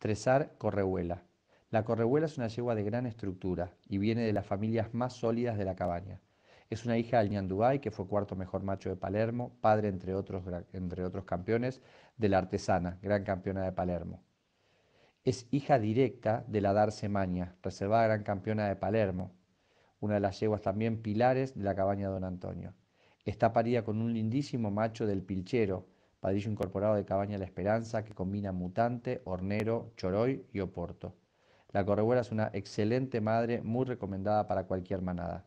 Tresar correhuela. La correhuela es una yegua de gran estructura y viene de las familias más sólidas de la cabaña. Es una hija del Ñandubay, que fue cuarto mejor macho de Palermo, padre, entre otros, entre otros campeones, de la artesana, gran campeona de Palermo. Es hija directa de la Darce Maña, reservada gran campeona de Palermo, una de las yeguas también pilares de la cabaña Don Antonio. Está parida con un lindísimo macho del Pilchero, Padillo incorporado de Cabaña La Esperanza, que combina Mutante, Hornero, Choroy y Oporto. La Correguera es una excelente madre, muy recomendada para cualquier manada.